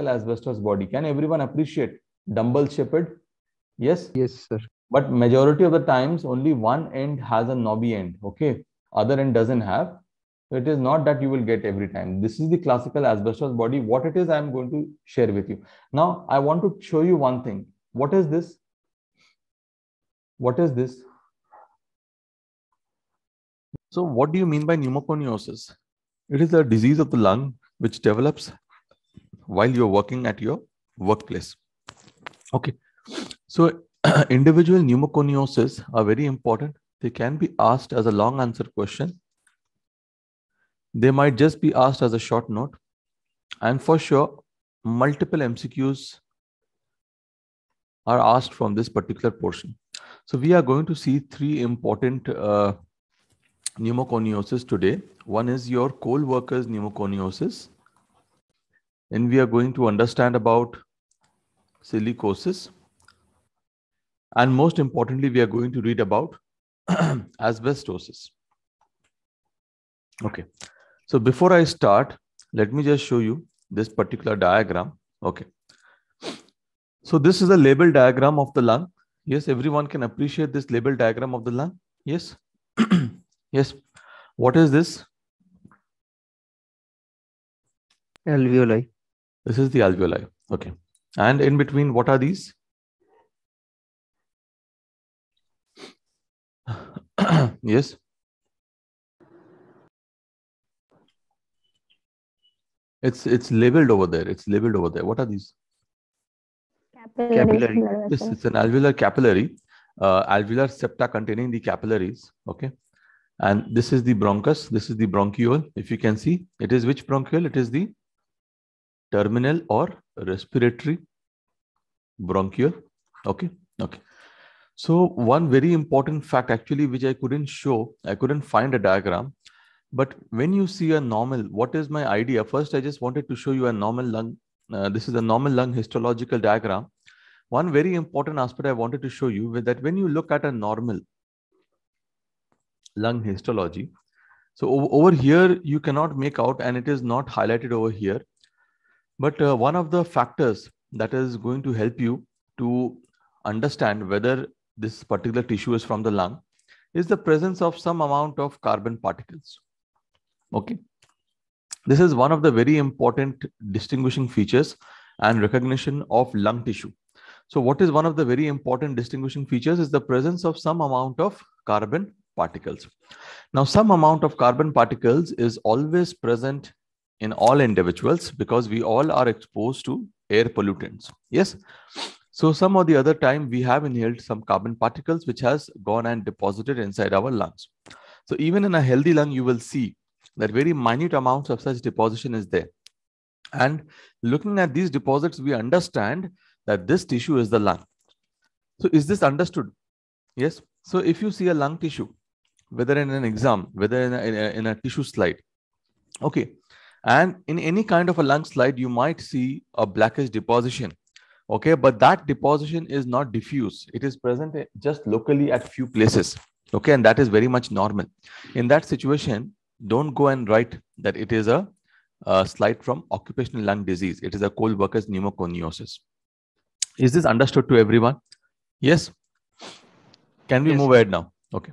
typical asbestos body. Can everyone appreciate dumbbell shaped? Yes? Yes, sir. But majority of the times, only one end has a knobby end, okay? Other end doesn't have. So it is not that you will get every time. This is the classical asbestos body. What it is, I am going to share with you. Now, I want to show you one thing. What is this? What is this? So what do you mean by pneumoconiosis? It is a disease of the lung which develops while you're working at your workplace. Okay. So individual pneumoconiosis are very important. They can be asked as a long answer question. They might just be asked as a short note. And for sure, multiple MCQs are asked from this particular portion. So we are going to see three important uh, pneumoconiosis today. One is your coal workers pneumoconiosis and we are going to understand about silicosis. And most importantly, we are going to read about asbestosis. Okay. So before I start, let me just show you this particular diagram. Okay. So this is a label diagram of the lung. Yes, everyone can appreciate this label diagram of the lung. Yes. yes. What is this? Alveoli. This is the alveoli. Okay. And in between, what are these? yes. It's it's labeled over there. It's labeled over there. What are these? Capillary. capillary. Yes, it's an alveolar capillary, uh, alveolar septa containing the capillaries. Okay, and this is the bronchus. This is the bronchiole. If you can see, it is which bronchiole? It is the terminal or respiratory bronchial okay okay so one very important fact actually which i couldn't show i couldn't find a diagram but when you see a normal what is my idea first i just wanted to show you a normal lung uh, this is a normal lung histological diagram one very important aspect i wanted to show you is that when you look at a normal lung histology so over here you cannot make out and it is not highlighted over here but uh, one of the factors that is going to help you to understand whether this particular tissue is from the lung is the presence of some amount of carbon particles. Okay. This is one of the very important distinguishing features and recognition of lung tissue. So what is one of the very important distinguishing features is the presence of some amount of carbon particles. Now, some amount of carbon particles is always present in all individuals because we all are exposed to air pollutants. Yes. So some of the other time we have inhaled some carbon particles which has gone and deposited inside our lungs. So even in a healthy lung, you will see that very minute amounts of such deposition is there. And looking at these deposits, we understand that this tissue is the lung. So is this understood? Yes. So if you see a lung tissue, whether in an exam, whether in a, in a, in a tissue slide, okay, and in any kind of a lung slide, you might see a blackish deposition. Okay, but that deposition is not diffuse. It is present eh, just locally at few places. Okay, and that is very much normal. In that situation, don't go and write that it is a, a slide from occupational lung disease. It is a cold workers pneumoconiosis. Is this understood to everyone? Yes. Can we yes. move ahead now? Okay.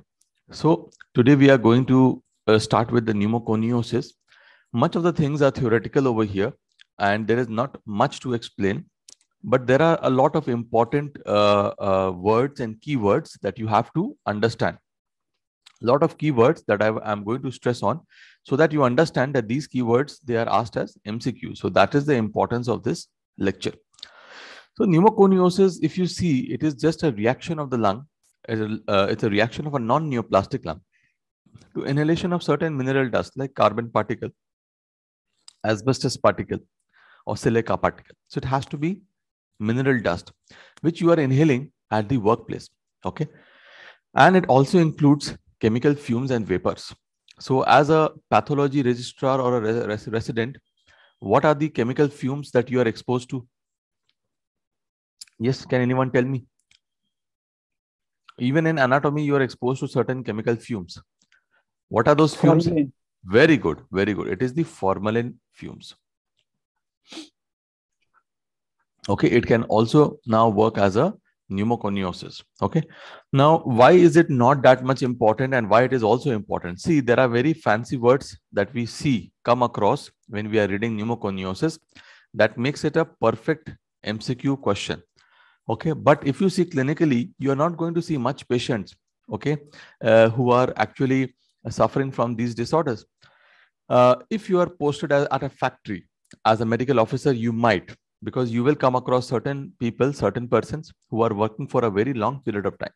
So today we are going to uh, start with the pneumoconiosis. Much of the things are theoretical over here, and there is not much to explain. But there are a lot of important uh, uh, words and keywords that you have to understand. A lot of keywords that I am going to stress on so that you understand that these keywords, they are asked as MCQ. So that is the importance of this lecture. So pneumoconiosis, if you see, it is just a reaction of the lung. It's a, uh, it's a reaction of a non-neoplastic lung to inhalation of certain mineral dust like carbon particle asbestos particle or silica particle. So it has to be mineral dust, which you are inhaling at the workplace. Okay. And it also includes chemical fumes and vapors. So as a pathology registrar or a res resident, what are the chemical fumes that you are exposed to? Yes, can anyone tell me? Even in anatomy, you are exposed to certain chemical fumes. What are those fumes? Very good. Very good. It is the formalin fumes. Okay. It can also now work as a pneumoconiosis. Okay. Now, why is it not that much important and why it is also important? See, there are very fancy words that we see come across when we are reading pneumoconiosis that makes it a perfect MCQ question. Okay. But if you see clinically, you are not going to see much patients, okay, uh, who are actually uh, suffering from these disorders. Uh, if you are posted as, at a factory as a medical officer, you might, because you will come across certain people, certain persons who are working for a very long period of time.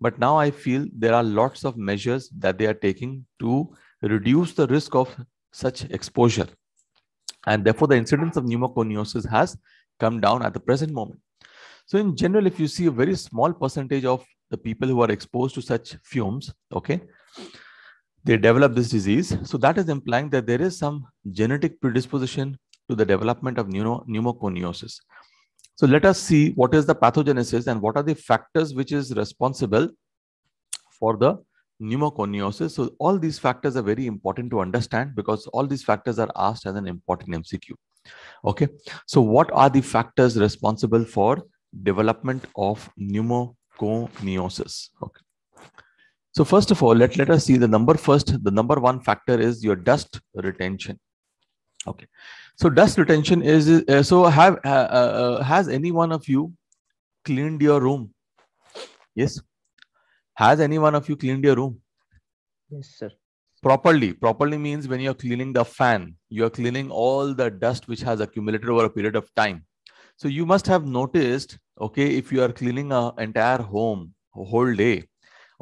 But now I feel there are lots of measures that they are taking to reduce the risk of such exposure. And therefore, the incidence of pneumoconiosis has come down at the present moment. So in general, if you see a very small percentage of the people who are exposed to such fumes, okay, they develop this disease. So that is implying that there is some genetic predisposition to the development of pneumoconiosis. So let us see what is the pathogenesis and what are the factors which is responsible for the pneumoconiosis. So all these factors are very important to understand because all these factors are asked as an important MCQ. Okay. So what are the factors responsible for development of pneumoconiosis? Okay. So first of all, let, let us see the number first. The number one factor is your dust retention. Okay. So dust retention is, uh, so have, uh, uh, uh, has any one of you cleaned your room? Yes. Has any one of you cleaned your room? Yes, sir. Properly. Properly means when you're cleaning the fan, you're cleaning all the dust which has accumulated over a period of time. So you must have noticed, okay, if you are cleaning an entire home a whole day,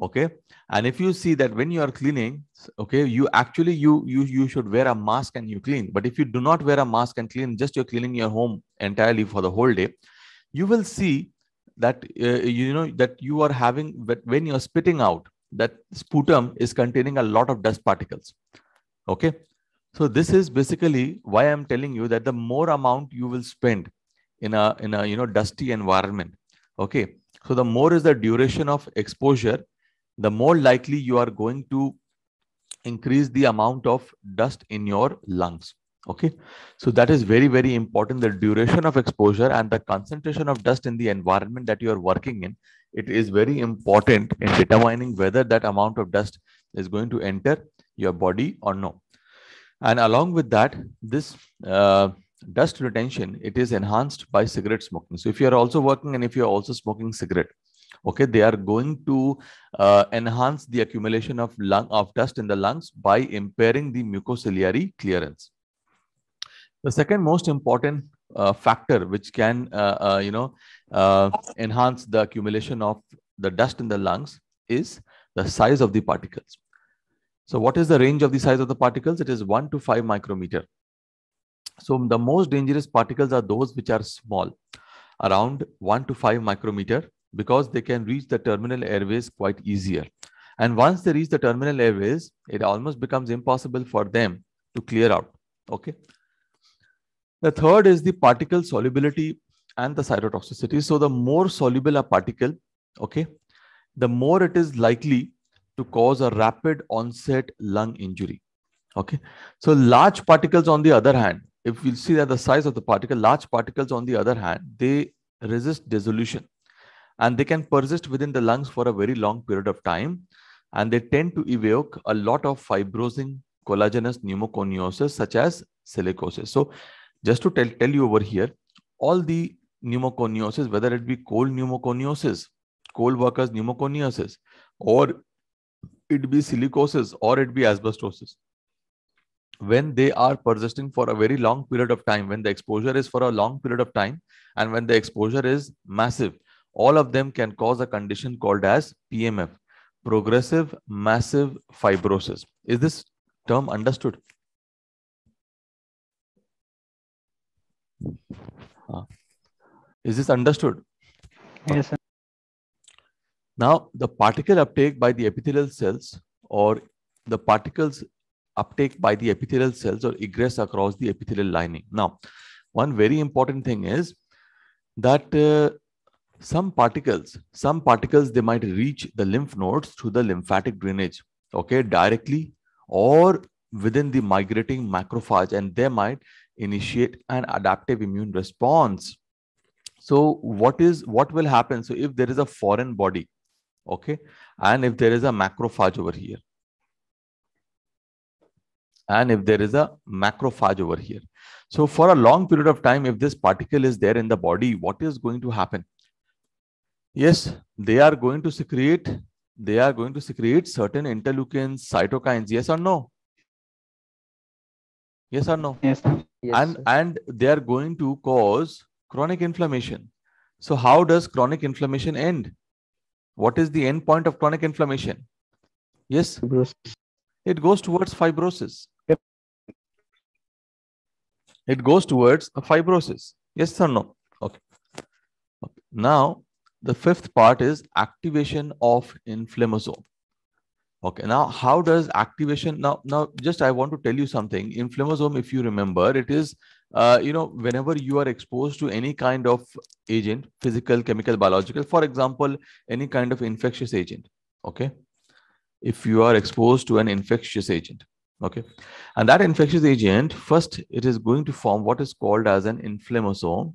okay and if you see that when you are cleaning okay you actually you you you should wear a mask and you clean but if you do not wear a mask and clean just you're cleaning your home entirely for the whole day you will see that uh, you know that you are having when you're spitting out that sputum is containing a lot of dust particles okay so this is basically why i'm telling you that the more amount you will spend in a in a you know dusty environment okay so the more is the duration of exposure the more likely you are going to increase the amount of dust in your lungs okay so that is very very important the duration of exposure and the concentration of dust in the environment that you are working in it is very important in determining whether that amount of dust is going to enter your body or no and along with that this uh, dust retention it is enhanced by cigarette smoking so if you are also working and if you are also smoking cigarette okay they are going to uh, enhance the accumulation of lung of dust in the lungs by impairing the mucociliary clearance the second most important uh, factor which can uh, uh you know uh, enhance the accumulation of the dust in the lungs is the size of the particles so what is the range of the size of the particles it is 1 to 5 micrometer so the most dangerous particles are those which are small around 1 to 5 micrometer because they can reach the terminal airways quite easier. And once they reach the terminal airways, it almost becomes impossible for them to clear out. Okay. The third is the particle solubility and the cytotoxicity. So the more soluble a particle, okay, the more it is likely to cause a rapid onset lung injury. Okay. So large particles, on the other hand, if you see that the size of the particle, large particles, on the other hand, they resist dissolution and they can persist within the lungs for a very long period of time. And they tend to evoke a lot of fibrosing collagenous pneumoconiosis, such as silicosis. So, just to tell, tell you over here, all the pneumoconiosis, whether it be cold pneumoconiosis, coal workers pneumoconiosis, or it be silicosis, or it be asbestosis, when they are persisting for a very long period of time, when the exposure is for a long period of time, and when the exposure is massive, all of them can cause a condition called as PMF, progressive massive fibrosis. Is this term understood? Is this understood? Yes, sir. Now, the particle uptake by the epithelial cells or the particles uptake by the epithelial cells or egress across the epithelial lining. Now, one very important thing is that uh, some particles some particles they might reach the lymph nodes through the lymphatic drainage okay directly or within the migrating macrophage and they might initiate an adaptive immune response so what is what will happen so if there is a foreign body okay and if there is a macrophage over here and if there is a macrophage over here so for a long period of time if this particle is there in the body what is going to happen yes, they are going to secrete, they are going to secrete certain interleukins, cytokines, yes or no? Yes or no? Yes. yes and, and they are going to cause chronic inflammation. So how does chronic inflammation end? What is the end point of chronic inflammation? Yes. Fibrosis. It goes towards fibrosis. Yep. It goes towards a fibrosis. Yes or no? Okay. okay. Now, the fifth part is activation of inflammasome. Okay, now how does activation now now just I want to tell you something. Inflammasome, if you remember, it is uh, you know whenever you are exposed to any kind of agent, physical, chemical, biological, for example, any kind of infectious agent. Okay, if you are exposed to an infectious agent. Okay, and that infectious agent first it is going to form what is called as an inflammasome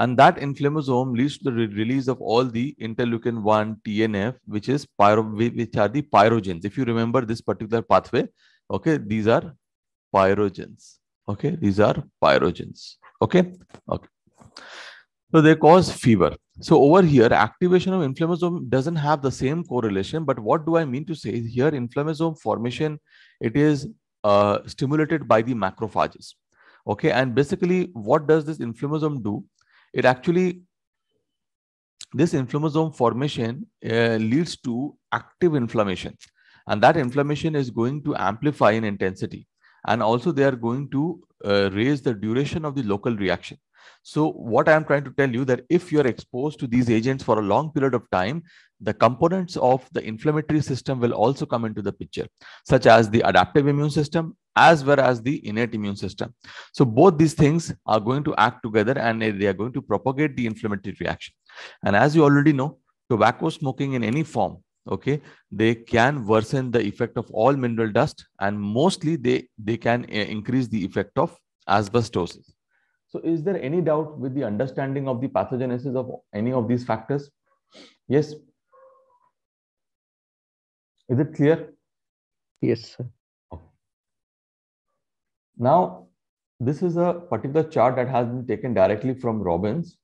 and that inflammasome leads to the re release of all the interleukin 1 TNF, which is pyro, which are the pyrogens. If you remember this particular pathway, okay, these are pyrogens. Okay, these are pyrogens. Okay, okay. So they cause fever. So over here, activation of inflammasome doesn't have the same correlation. But what do I mean to say here, inflammasome formation, it is uh, stimulated by the macrophages. Okay, and basically, what does this inflammasome do? it actually this inflammasome formation uh, leads to active inflammation and that inflammation is going to amplify in intensity and also they are going to uh, raise the duration of the local reaction so what i am trying to tell you that if you are exposed to these agents for a long period of time the components of the inflammatory system will also come into the picture such as the adaptive immune system as well as the innate immune system. So both these things are going to act together and they are going to propagate the inflammatory reaction. And as you already know, tobacco smoking in any form, okay, they can worsen the effect of all mineral dust and mostly they, they can eh, increase the effect of asbestosis. So is there any doubt with the understanding of the pathogenesis of any of these factors? Yes. Is it clear? Yes, sir. Now, this is a particular chart that has been taken directly from Robbins.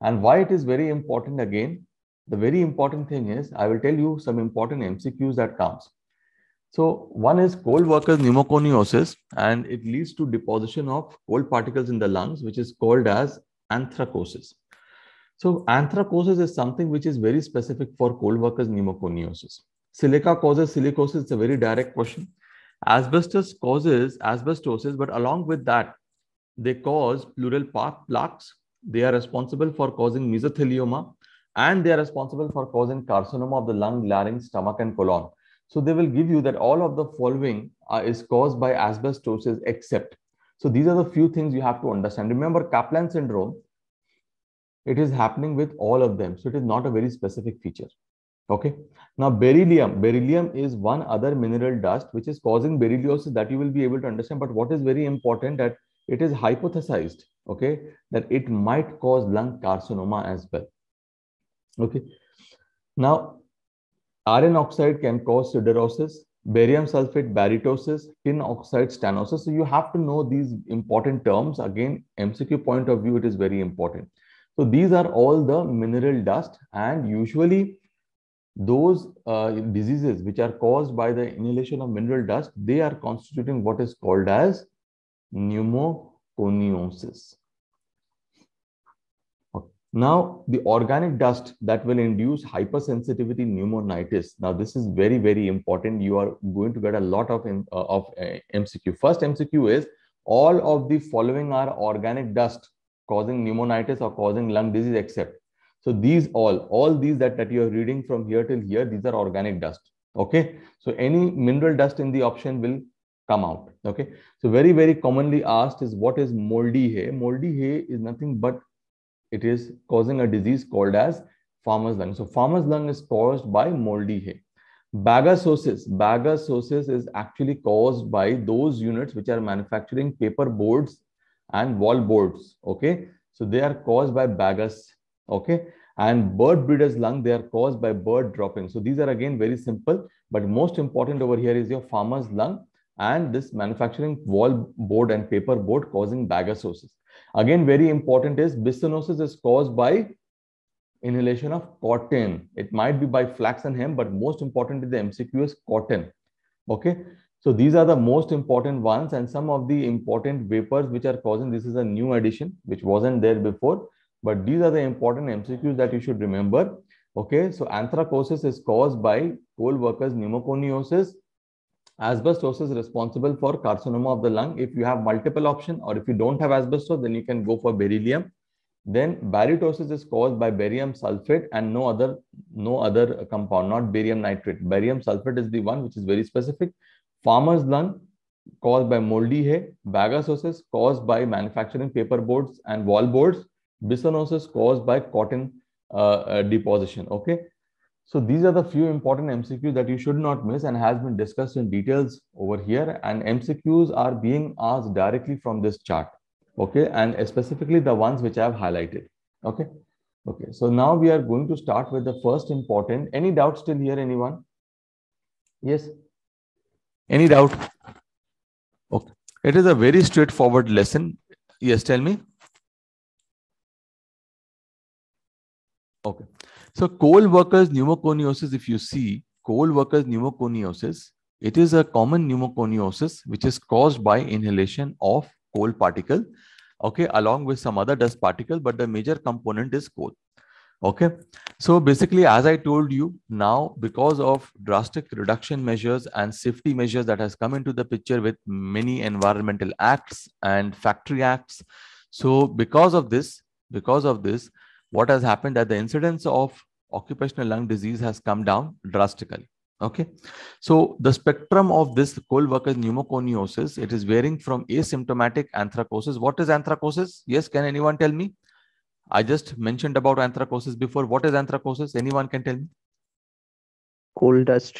And why it is very important again, the very important thing is, I will tell you some important MCQs that comes. So one is cold workers pneumoconiosis, and it leads to deposition of cold particles in the lungs, which is called as anthracosis. So anthracosis is something which is very specific for cold workers pneumoconiosis. Silica causes silicosis, it's a very direct question. Asbestos causes asbestosis, but along with that, they cause pleural plaques. They are responsible for causing mesothelioma and they are responsible for causing carcinoma of the lung, larynx, stomach, and colon. So they will give you that all of the following uh, is caused by asbestosis except. So these are the few things you have to understand. Remember Kaplan syndrome, it is happening with all of them. So it is not a very specific feature. Okay. Now, beryllium. Beryllium is one other mineral dust which is causing berylliosis that you will be able to understand. But what is very important that it is hypothesized, okay, that it might cause lung carcinoma as well. Okay. Now, iron oxide can cause siderosis, barium sulfate baritosis, tin oxide stenosis. So you have to know these important terms. Again, MCQ point of view, it is very important. So these are all the mineral dust and usually those uh, diseases which are caused by the inhalation of mineral dust, they are constituting what is called as pneumoconiosis. Now, the organic dust that will induce hypersensitivity pneumonitis. Now, this is very, very important. You are going to get a lot of, uh, of uh, MCQ. First MCQ is all of the following are organic dust causing pneumonitis or causing lung disease except so these all, all these that, that you are reading from here till here, these are organic dust. Okay. So any mineral dust in the option will come out. Okay. So very, very commonly asked is what is moldy hay? Moldy hay is nothing but it is causing a disease called as farmer's lung. So farmer's lung is caused by moldy hay. Bagasosis, bagasosis is actually caused by those units which are manufacturing paper boards and wall boards. Okay. So they are caused by bagas Okay. And bird breeder's lung, they are caused by bird droppings. So these are again very simple, but most important over here is your farmer's lung and this manufacturing wall board and paper board causing bagasosis. Again, very important is bisonosis is caused by inhalation of cotton. It might be by flax and hemp, but most important is the MCQ is cotton. Okay. So these are the most important ones and some of the important vapors which are causing this is a new addition which wasn't there before but these are the important MCQs that you should remember. Okay, so anthracosis is caused by coal workers pneumoconiosis. Asbestosis is responsible for carcinoma of the lung. If you have multiple option or if you don't have asbestos, then you can go for beryllium. Then baritosis is caused by barium sulfate and no other, no other compound, not barium nitrate. Barium sulfate is the one which is very specific. Farmer's lung caused by moldy hay. Bagasosis caused by manufacturing paper boards and wall boards bisonosis caused by cotton uh, uh, deposition. Okay. So these are the few important MCQs that you should not miss and has been discussed in details over here. And MCQs are being asked directly from this chart. Okay. And specifically the ones which I have highlighted. Okay. Okay. So now we are going to start with the first important. Any doubt still here, anyone? Yes. Any doubt? Okay. It is a very straightforward lesson. Yes, tell me. Okay. So coal workers pneumoconiosis, if you see coal workers pneumoconiosis, it is a common pneumoconiosis which is caused by inhalation of coal particle, okay, along with some other dust particle, but the major component is coal. Okay. So basically, as I told you now, because of drastic reduction measures and safety measures that has come into the picture with many environmental acts and factory acts. So because of this, because of this, what has happened that the incidence of occupational lung disease has come down drastically. Okay. So the spectrum of this coal workers pneumoconiosis, it is varying from asymptomatic anthracosis. What is anthracosis? Yes, can anyone tell me? I just mentioned about anthracosis before. What is anthracosis? Anyone can tell me? Coal dust.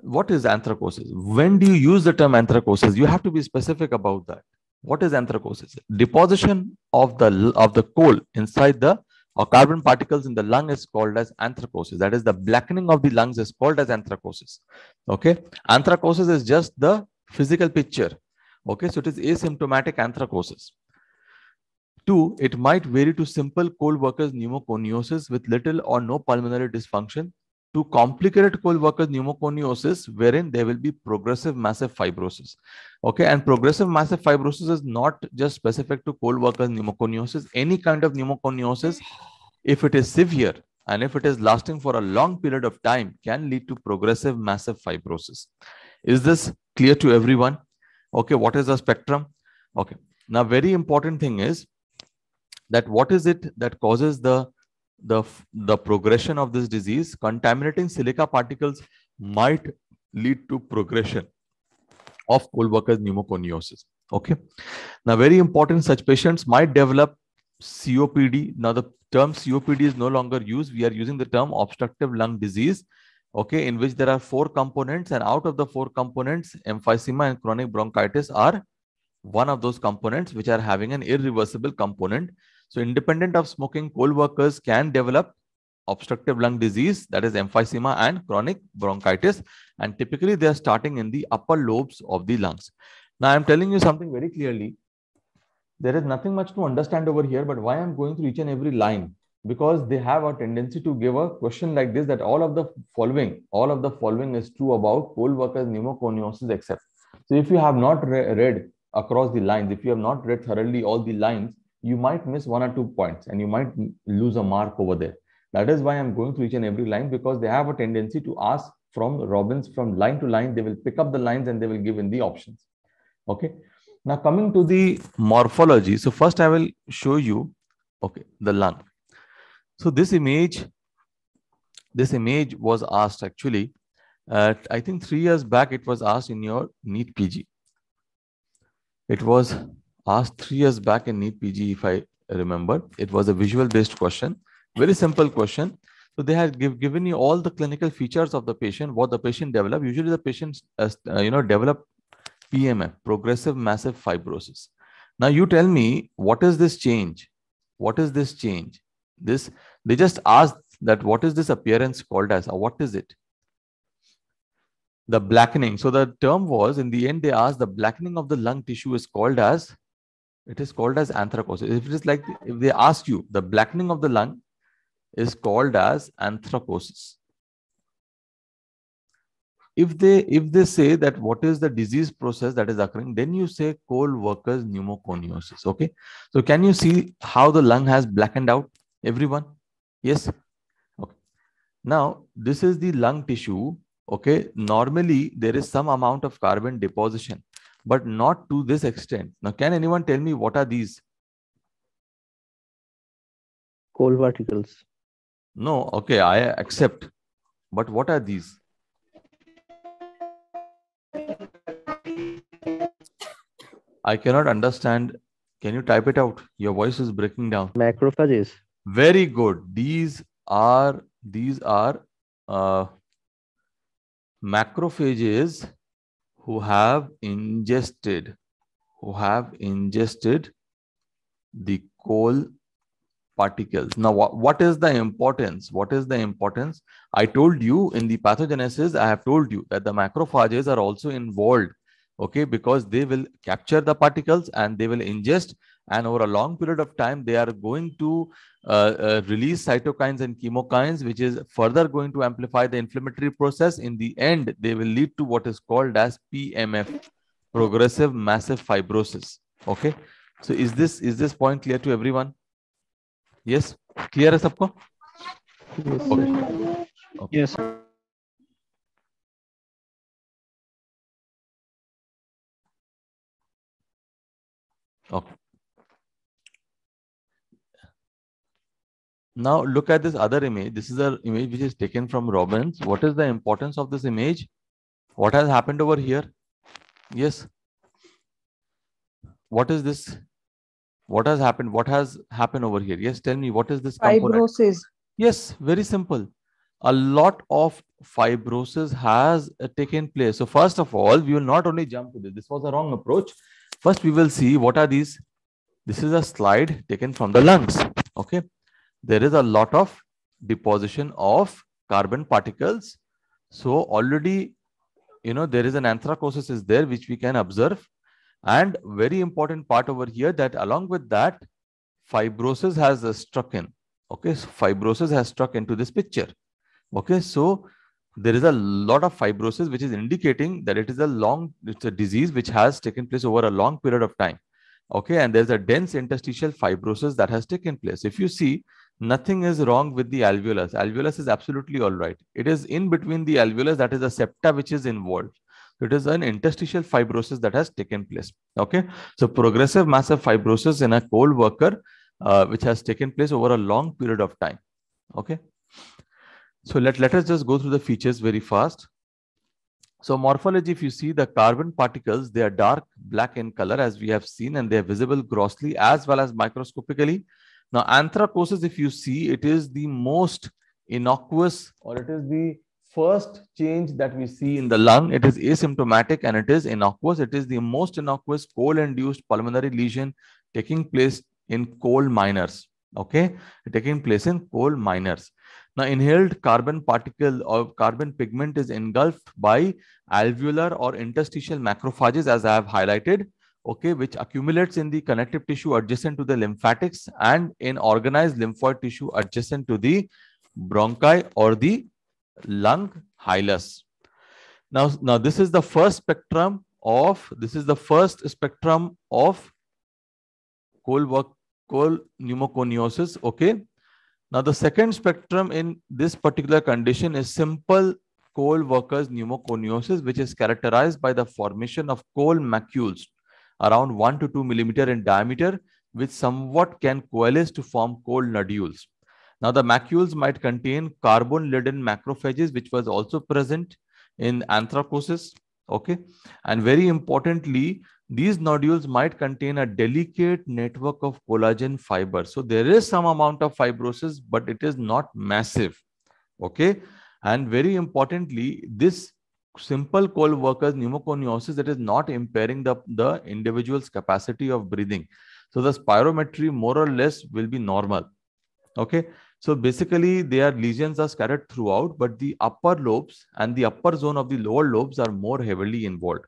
What is anthracosis? When do you use the term anthracosis? You have to be specific about that. What is anthracosis? Deposition of the, of the coal inside the or carbon particles in the lung is called as anthracosis. That is the blackening of the lungs is called as anthracosis. Okay. Anthracosis is just the physical picture. Okay. So it is asymptomatic anthracosis. Two, it might vary to simple coal workers pneumoconiosis with little or no pulmonary dysfunction to complicated coal workers pneumoconiosis, wherein there will be progressive massive fibrosis. Okay, and progressive massive fibrosis is not just specific to coal workers pneumoconiosis. Any kind of pneumoconiosis, if it is severe and if it is lasting for a long period of time, can lead to progressive massive fibrosis. Is this clear to everyone? Okay, what is the spectrum? Okay, now very important thing is that what is it that causes the the, the progression of this disease, contaminating silica particles might lead to progression of coal workers pneumoconiosis. Okay. Now, very important, such patients might develop COPD. Now, the term COPD is no longer used. We are using the term obstructive lung disease, okay, in which there are four components, and out of the four components, emphysema and chronic bronchitis are one of those components which are having an irreversible component so independent of smoking, coal workers can develop obstructive lung disease, that is emphysema and chronic bronchitis. And typically they are starting in the upper lobes of the lungs. Now I'm telling you something very clearly. There is nothing much to understand over here, but why I'm going through each and every line because they have a tendency to give a question like this that all of the following, all of the following is true about coal workers pneumoconiosis except. So if you have not re read across the lines, if you have not read thoroughly all the lines, you might miss one or two points and you might lose a mark over there. That is why I'm going through each and every line because they have a tendency to ask from Robbins from line to line. They will pick up the lines and they will give in the options. Okay. Now coming to the morphology. So first I will show you, okay, the lung. So this image, this image was asked actually, uh, I think three years back, it was asked in your NEET PG. It was asked three years back in NEET PG, if I remember. It was a visual based question, very simple question. So they had give, given you all the clinical features of the patient, what the patient developed. Usually the patients, uh, uh, you know, develop PMF, progressive massive fibrosis. Now you tell me, what is this change? What is this change? This they just asked that what is this appearance called as, or what is it? The blackening. So the term was in the end they asked the blackening of the lung tissue is called as it is called as anthracosis. If it is like, if they ask you, the blackening of the lung is called as anthracosis. If they, if they say that what is the disease process that is occurring, then you say coal workers pneumoconiosis. Okay. So can you see how the lung has blackened out everyone? Yes. Okay. Now, this is the lung tissue. Okay. Normally there is some amount of carbon deposition but not to this extent. Now, can anyone tell me what are these? Coal particles. No, okay, I accept. But what are these? I cannot understand. Can you type it out? Your voice is breaking down. Macrophages. Very good. These are these are uh, macrophages who have ingested, who have ingested the coal particles. Now, what, what is the importance? What is the importance? I told you in the pathogenesis, I have told you that the macrophages are also involved, okay, because they will capture the particles and they will ingest and over a long period of time they are going to uh, uh, release cytokines and chemokines which is further going to amplify the inflammatory process in the end they will lead to what is called as pmf progressive massive fibrosis okay so is this is this point clear to everyone yes clear sabko yes okay. okay. yes sir. Okay. Now look at this other image. This is an image which is taken from Robbins. What is the importance of this image? What has happened over here? Yes. What is this? What has happened? What has happened over here? Yes, tell me what is this component? Fibrosis. Yes, very simple. A lot of fibrosis has uh, taken place. So first of all, we will not only jump to this. This was a wrong approach. First, we will see what are these. This is a slide taken from the lungs. Okay there is a lot of deposition of carbon particles. So already, you know, there is an anthracosis is there, which we can observe. And very important part over here that along with that, fibrosis has uh, struck in. Okay, so fibrosis has struck into this picture. Okay, so there is a lot of fibrosis, which is indicating that it is a long, it's a disease which has taken place over a long period of time. Okay, and there's a dense interstitial fibrosis that has taken place. If you see, nothing is wrong with the alveolus. Alveolus is absolutely all right. It is in between the alveolus that is the septa which is involved. It is an interstitial fibrosis that has taken place. Okay, so progressive massive fibrosis in a coal worker, uh, which has taken place over a long period of time. Okay, so let let us just go through the features very fast. So morphology, if you see the carbon particles, they are dark black in color as we have seen, and they are visible grossly as well as microscopically now, anthracosis, if you see, it is the most innocuous or it is the first change that we see in the lung. It is asymptomatic and it is innocuous. It is the most innocuous coal-induced pulmonary lesion taking place in coal miners. Okay, taking place in coal miners. Now, inhaled carbon particle or carbon pigment is engulfed by alveolar or interstitial macrophages, as I have highlighted okay, which accumulates in the connective tissue adjacent to the lymphatics and in organized lymphoid tissue adjacent to the bronchi or the lung hylus. Now, now this is the first spectrum of, this is the first spectrum of coal work, pneumoconiosis, okay. Now, the second spectrum in this particular condition is simple coal workers pneumoconiosis, which is characterized by the formation of coal macules around 1 to 2 millimeter in diameter, which somewhat can coalesce to form cold nodules. Now, the macules might contain carbon-laden macrophages, which was also present in anthracosis. Okay. And very importantly, these nodules might contain a delicate network of collagen fiber. So there is some amount of fibrosis, but it is not massive. Okay. And very importantly, this simple coal workers pneumoconiosis that is not impairing the, the individual's capacity of breathing. So the spirometry more or less will be normal. Okay. So basically their lesions are scattered throughout, but the upper lobes and the upper zone of the lower lobes are more heavily involved.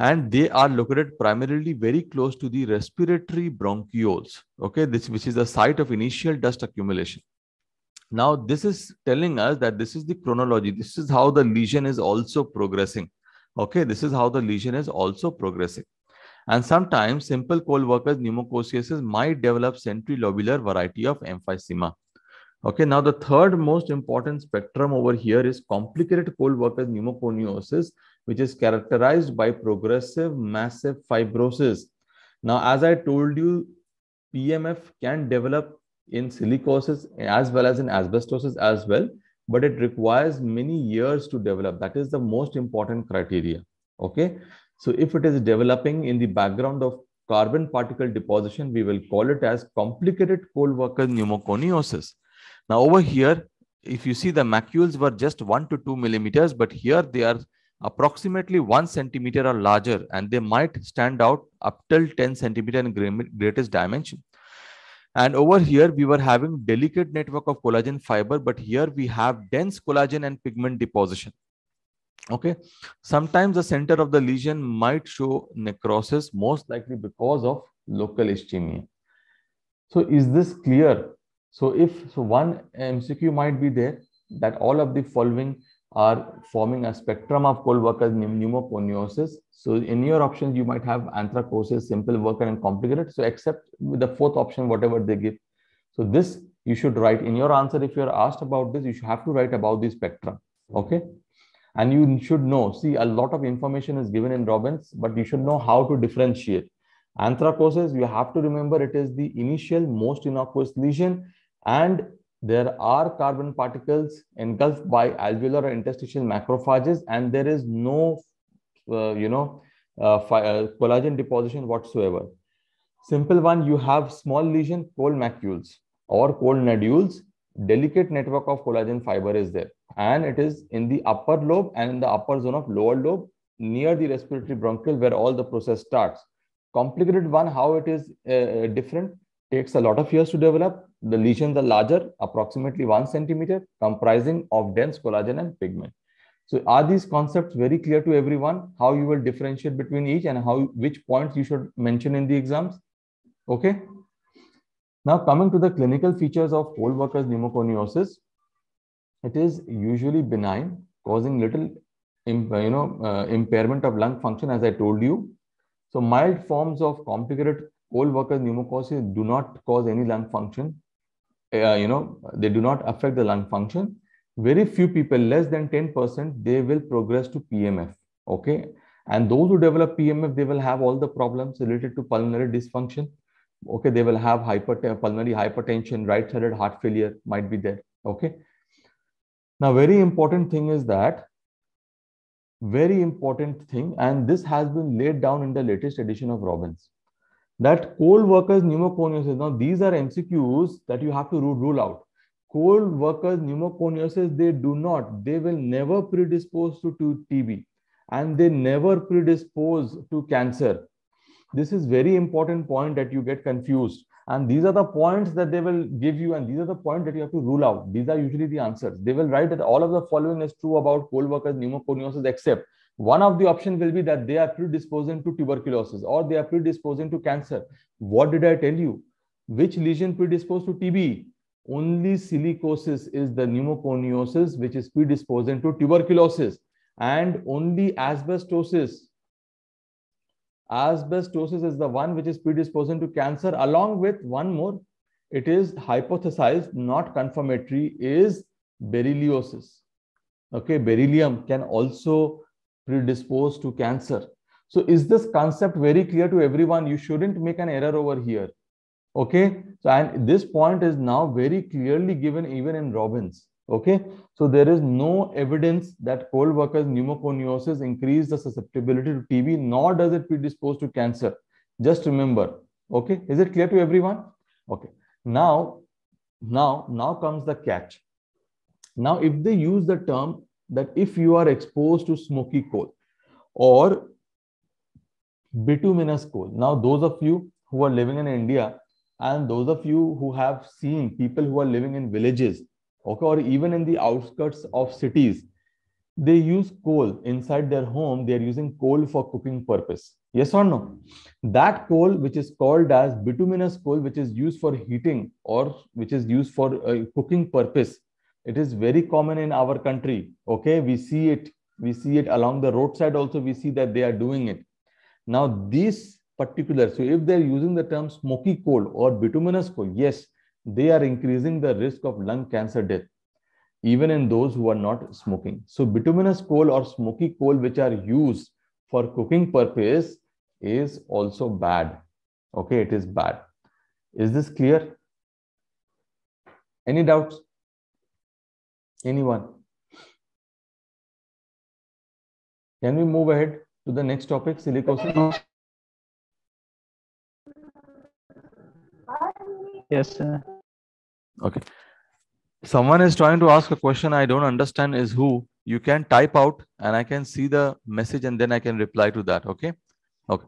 And they are located primarily very close to the respiratory bronchioles. Okay. This, which is the site of initial dust accumulation. Now, this is telling us that this is the chronology. This is how the lesion is also progressing. Okay, this is how the lesion is also progressing. And sometimes simple cold workers pneumococcosis might develop centrilobular variety of emphysema. Okay, now the third most important spectrum over here is complicated cold workers pneumoconiosis, which is characterized by progressive massive fibrosis. Now, as I told you, PMF can develop in silicosis as well as in asbestosis as well, but it requires many years to develop. That is the most important criteria. Okay. So if it is developing in the background of carbon particle deposition, we will call it as complicated coal worker pneumoconiosis. Now over here, if you see the macules were just 1 to 2 millimeters, but here they are approximately 1 centimeter or larger and they might stand out up till 10 centimeter in greatest dimension. And over here, we were having delicate network of collagen fiber, but here we have dense collagen and pigment deposition. Okay. Sometimes the center of the lesion might show necrosis, most likely because of local ischemia. So is this clear? So if so one MCQ might be there that all of the following are forming a spectrum of cold workers pneumoconiosis. So in your options, you might have anthracosis, simple worker and complicated. So except the fourth option, whatever they give. So this you should write in your answer. If you're asked about this, you should have to write about the spectrum. Okay. And you should know, see a lot of information is given in Robbins, but you should know how to differentiate. Anthracosis, you have to remember it is the initial most innocuous lesion and there are carbon particles engulfed by alveolar or interstitial macrophages and there is no uh, you know uh, uh, collagen deposition whatsoever simple one you have small lesion cold macules or cold nodules delicate network of collagen fiber is there and it is in the upper lobe and in the upper zone of lower lobe near the respiratory bronchial where all the process starts complicated one how it is uh, uh, different takes a lot of years to develop the lesions are larger, approximately one centimeter, comprising of dense collagen and pigment. So are these concepts very clear to everyone? How you will differentiate between each and how which points you should mention in the exams? Okay. Now coming to the clinical features of cold workers pneumoconiosis, it is usually benign, causing little you know uh, impairment of lung function, as I told you. So mild forms of complicated cold workers pneumoconiosis do not cause any lung function uh, you know, they do not affect the lung function. Very few people, less than 10%, they will progress to PMF. Okay. And those who develop PMF, they will have all the problems related to pulmonary dysfunction. Okay. They will have pulmonary hypertension, right sided heart failure might be there. Okay. Now, very important thing is that very important thing and this has been laid down in the latest edition of robbins that coal workers pneumoconiosis. Now, these are MCQs that you have to rule out. Coal workers pneumoconiosis, they do not, they will never predispose to, to TB and they never predispose to cancer. This is very important point that you get confused. And these are the points that they will give you and these are the points that you have to rule out. These are usually the answers. They will write that all of the following is true about coal workers pneumoconiosis except one of the options will be that they are predisposed to tuberculosis or they are predisposed to cancer. What did I tell you? Which lesion predisposed to TB? Only silicosis is the pneumoconiosis which is predisposed to tuberculosis and only asbestosis. Asbestosis is the one which is predisposed to cancer along with one more. It is hypothesized, not confirmatory, is berylliosis okay beryllium can also predisposed to cancer. So is this concept very clear to everyone? You shouldn't make an error over here. Okay. So and this point is now very clearly given even in Robbins. Okay. So there is no evidence that coal workers pneumoconiosis increase the susceptibility to TB, nor does it predispose to cancer. Just remember. Okay. Is it clear to everyone? Okay. Now, now, now comes the catch. Now, if they use the term that if you are exposed to smoky coal or bituminous coal, now those of you who are living in India and those of you who have seen people who are living in villages, okay, or even in the outskirts of cities, they use coal inside their home. They are using coal for cooking purpose. Yes or no? That coal, which is called as bituminous coal, which is used for heating or which is used for uh, cooking purpose, it is very common in our country. Okay, we see it. We see it along the roadside also. We see that they are doing it. Now, these particular, so if they're using the term smoky coal or bituminous coal, yes, they are increasing the risk of lung cancer death, even in those who are not smoking. So bituminous coal or smoky coal, which are used for cooking purpose, is also bad. Okay, it is bad. Is this clear? Any doubts? Anyone? Can we move ahead to the next topic, silicosis? Yes, sir. Okay. Someone is trying to ask a question I don't understand is who. You can type out and I can see the message and then I can reply to that. Okay. Okay.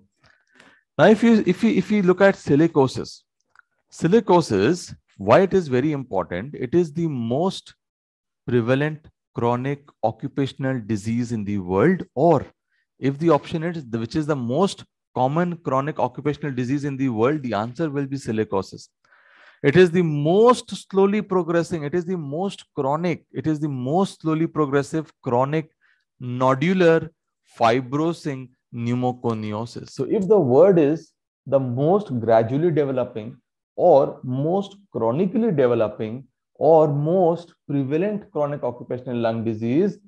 Now, if you if you if you look at silicosis, silicosis, why it is very important, it is the most prevalent chronic occupational disease in the world or if the option is the, which is the most common chronic occupational disease in the world the answer will be silicosis it is the most slowly progressing it is the most chronic it is the most slowly progressive chronic nodular fibrosing pneumoconiosis so if the word is the most gradually developing or most chronically developing or most prevalent chronic occupational lung disease,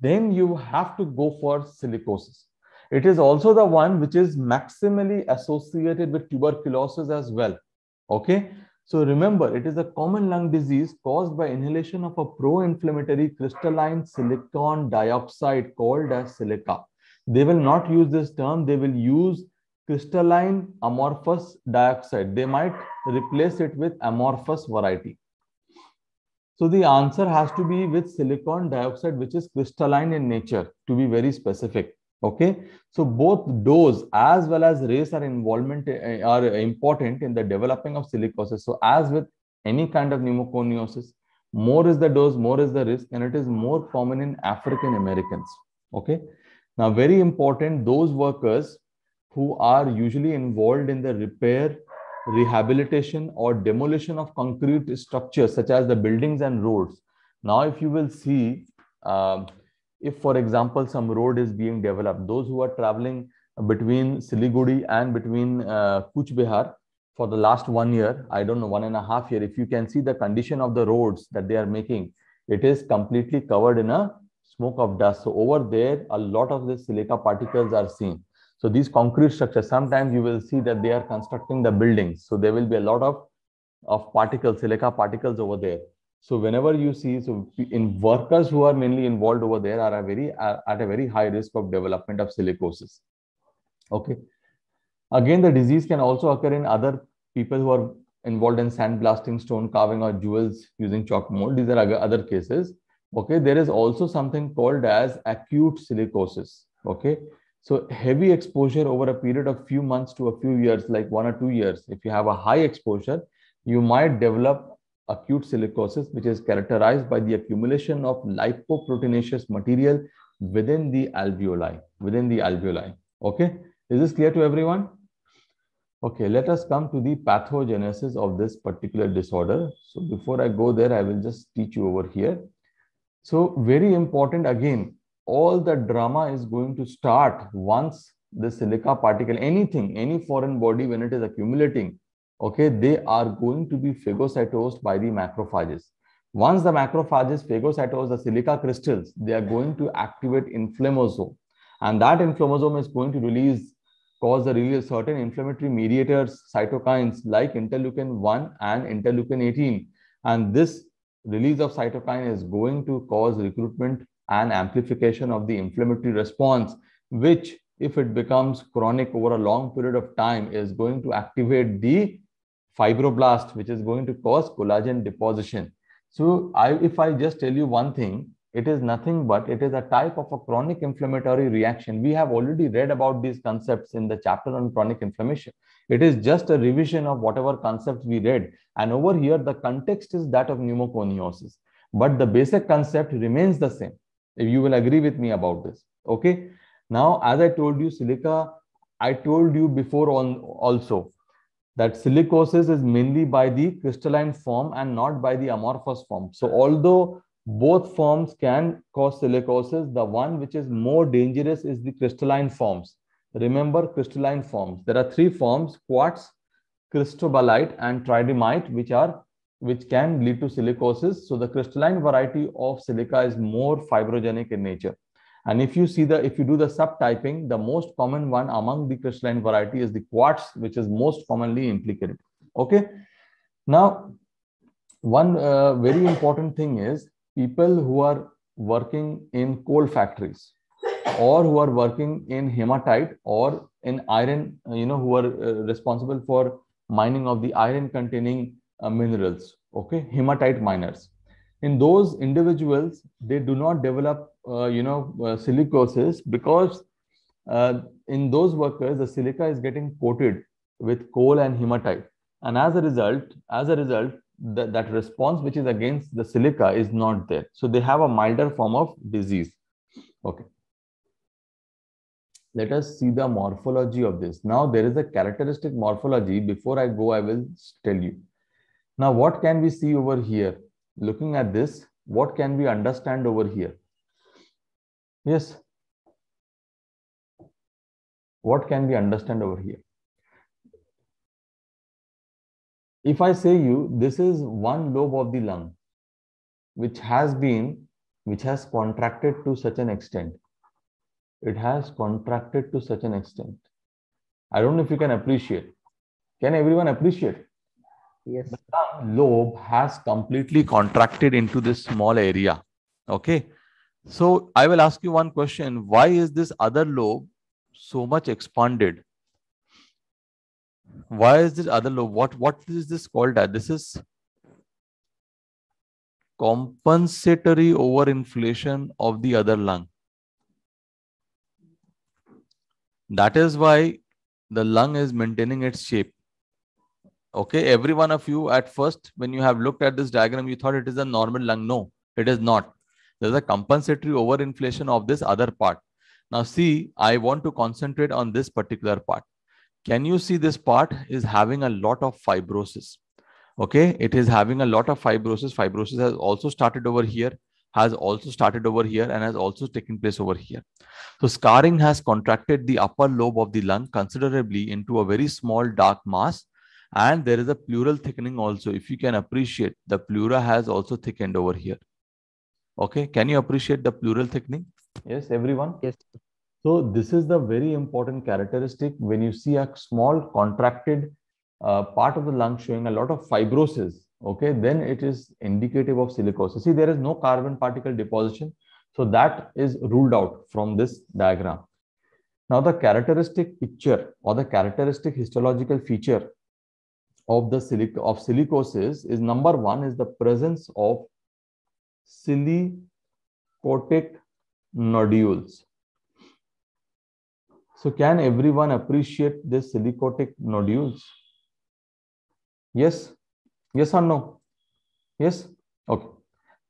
then you have to go for silicosis. It is also the one which is maximally associated with tuberculosis as well. Okay. So remember, it is a common lung disease caused by inhalation of a pro-inflammatory crystalline silicon dioxide called as silica. They will not use this term. They will use crystalline amorphous dioxide. They might replace it with amorphous variety. So the answer has to be with silicon dioxide, which is crystalline in nature, to be very specific. Okay. So both dose as well as race are involvement eh, are important in the developing of silicosis. So as with any kind of pneumoconiosis, more is the dose, more is the risk, and it is more common in African Americans. Okay. Now, very important, those workers who are usually involved in the repair rehabilitation or demolition of concrete structures such as the buildings and roads. Now, if you will see, um, if for example, some road is being developed, those who are traveling between Siliguri and between uh, Kuch Bihar for the last one year, I don't know, one and a half year, if you can see the condition of the roads that they are making, it is completely covered in a smoke of dust. So over there, a lot of the silica particles are seen. So these concrete structures, sometimes you will see that they are constructing the buildings. So there will be a lot of, of particles, silica particles over there. So whenever you see, so in workers who are mainly involved over there are a very are at a very high risk of development of silicosis. Okay. Again, the disease can also occur in other people who are involved in sandblasting, stone carving, or jewels using chalk mold. These are other cases. Okay. There is also something called as acute silicosis. Okay so heavy exposure over a period of few months to a few years, like one or two years, if you have a high exposure, you might develop acute silicosis, which is characterized by the accumulation of lipoproteinaceous material within the alveoli, within the alveoli. Okay, is this clear to everyone? Okay, let us come to the pathogenesis of this particular disorder. So before I go there, I will just teach you over here. So very important again, all the drama is going to start once the silica particle, anything, any foreign body, when it is accumulating, okay, they are going to be phagocytosed by the macrophages. Once the macrophages phagocytose the silica crystals, they are going to activate inflammasome. And that inflammasome is going to release, cause the release certain inflammatory mediators, cytokines like interleukin 1 and interleukin 18. And this release of cytokine is going to cause recruitment and amplification of the inflammatory response, which if it becomes chronic over a long period of time is going to activate the fibroblast, which is going to cause collagen deposition. So I, if I just tell you one thing, it is nothing but it is a type of a chronic inflammatory reaction. We have already read about these concepts in the chapter on chronic inflammation. It is just a revision of whatever concepts we read. And over here, the context is that of pneumoconiosis. But the basic concept remains the same you will agree with me about this okay now as i told you silica i told you before on also that silicosis is mainly by the crystalline form and not by the amorphous form so although both forms can cause silicosis the one which is more dangerous is the crystalline forms remember crystalline forms there are three forms quartz cristobalite and tridymite which are which can lead to silicosis. So the crystalline variety of silica is more fibrogenic in nature. And if you see the, if you do the subtyping, the most common one among the crystalline variety is the quartz, which is most commonly implicated. Okay. Now, one uh, very important thing is people who are working in coal factories or who are working in hematite or in iron, you know, who are uh, responsible for mining of the iron containing uh, minerals, okay, hematite miners. In those individuals, they do not develop, uh, you know, uh, silicosis because uh, in those workers, the silica is getting coated with coal and hematite. And as a result, as a result, the, that response which is against the silica is not there. So they have a milder form of disease. Okay. Let us see the morphology of this. Now there is a characteristic morphology. Before I go, I will tell you. Now, what can we see over here? Looking at this, what can we understand over here? Yes. What can we understand over here? If I say you, this is one lobe of the lung, which has been, which has contracted to such an extent. It has contracted to such an extent. I don't know if you can appreciate. Can everyone appreciate? yes lobe has completely contracted into this small area okay so i will ask you one question why is this other lobe so much expanded why is this other lobe what what is this called as this is compensatory overinflation of the other lung that is why the lung is maintaining its shape Okay, every one of you at first, when you have looked at this diagram, you thought it is a normal lung. No, it is not. There's a compensatory overinflation of this other part. Now see, I want to concentrate on this particular part. Can you see this part is having a lot of fibrosis? Okay, it is having a lot of fibrosis. Fibrosis has also started over here, has also started over here and has also taken place over here. So scarring has contracted the upper lobe of the lung considerably into a very small dark mass and there is a pleural thickening also. If you can appreciate, the pleura has also thickened over here. Okay, can you appreciate the pleural thickening? Yes, everyone? Yes. So this is the very important characteristic when you see a small contracted uh, part of the lung showing a lot of fibrosis, okay, then it is indicative of silicosis. See, there is no carbon particle deposition. So that is ruled out from this diagram. Now, the characteristic picture or the characteristic histological feature of the silico of silicosis is number one is the presence of silicotic nodules. So can everyone appreciate the silicotic nodules? Yes? Yes or no? Yes? Okay.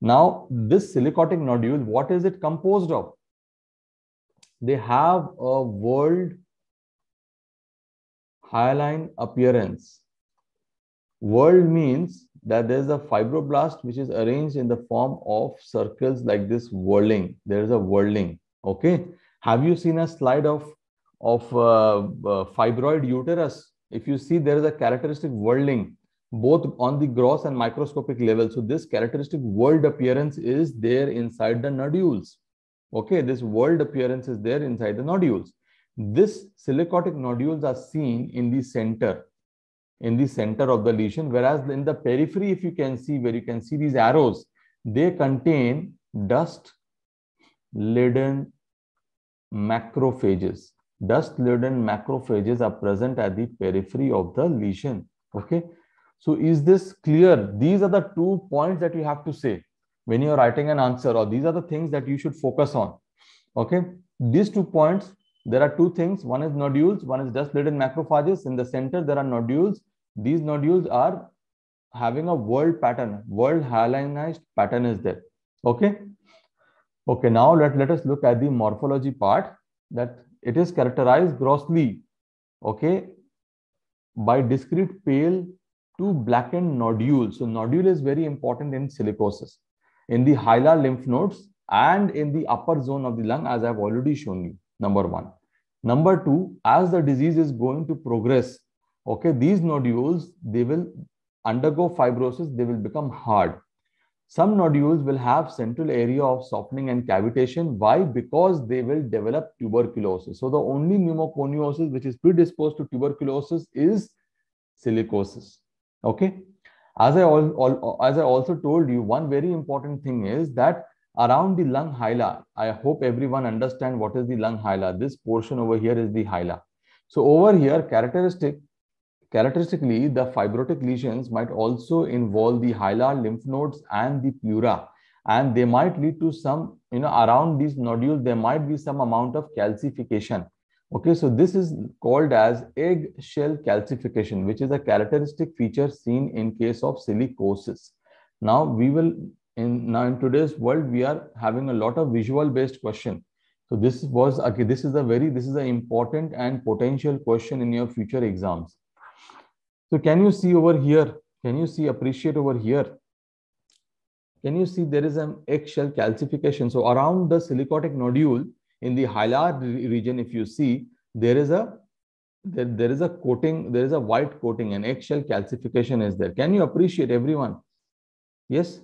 Now, this silicotic nodule, what is it composed of? They have a world hyaline appearance. World means that there's a fibroblast which is arranged in the form of circles like this whirling. There is a whirling. Okay. Have you seen a slide of, of uh, uh, fibroid uterus? If you see, there is a characteristic whirling both on the gross and microscopic level. So this characteristic world appearance is there inside the nodules. Okay, this world appearance is there inside the nodules. This silicotic nodules are seen in the center in the center of the lesion. Whereas in the periphery, if you can see where you can see these arrows, they contain dust laden macrophages. Dust laden macrophages are present at the periphery of the lesion. Okay. So is this clear? These are the two points that you have to say when you're writing an answer or these are the things that you should focus on. Okay. These two points there are two things. One is nodules. One is dust-laden macrophages. In the center, there are nodules. These nodules are having a world pattern. World hyalinized pattern is there. Okay. Okay. Now let, let us look at the morphology part that it is characterized grossly. Okay. By discrete pale to blackened nodules. So nodule is very important in silicosis. In the hilar lymph nodes and in the upper zone of the lung, as I've already shown you number one. Number two, as the disease is going to progress, okay, these nodules, they will undergo fibrosis, they will become hard. Some nodules will have central area of softening and cavitation. Why? Because they will develop tuberculosis. So the only pneumoconiosis which is predisposed to tuberculosis is silicosis. Okay. As I, all, all, as I also told you, one very important thing is that around the lung hyla. I hope everyone understand what is the lung hyla. This portion over here is the hyla. So over here, characteristic, characteristically, the fibrotic lesions might also involve the hylar lymph nodes and the pleura. And they might lead to some, you know, around these nodules, there might be some amount of calcification. Okay, so this is called as egg shell calcification, which is a characteristic feature seen in case of silicosis. Now, we will in now in today's world we are having a lot of visual based question so this was okay this is a very this is an important and potential question in your future exams so can you see over here can you see appreciate over here can you see there is an eggshell calcification so around the silicotic nodule in the hilar region if you see there is a there, there is a coating there is a white coating an eggshell calcification is there can you appreciate everyone yes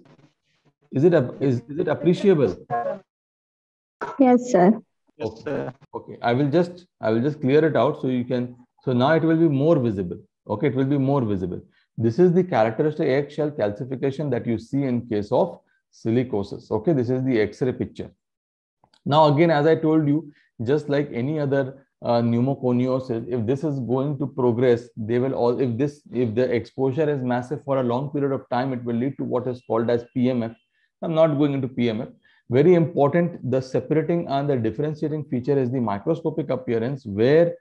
is it, a, is, is it appreciable? Yes, sir. Okay. okay. I will just I will just clear it out so you can. So now it will be more visible. Okay, it will be more visible. This is the characteristic eggshell calcification that you see in case of silicosis. Okay, this is the X-ray picture. Now again, as I told you, just like any other uh, pneumoconiosis, if this is going to progress, they will all, if this, if the exposure is massive for a long period of time, it will lead to what is called as PMF, I'm not going into PMF. Very important, the separating and the differentiating feature is the microscopic appearance where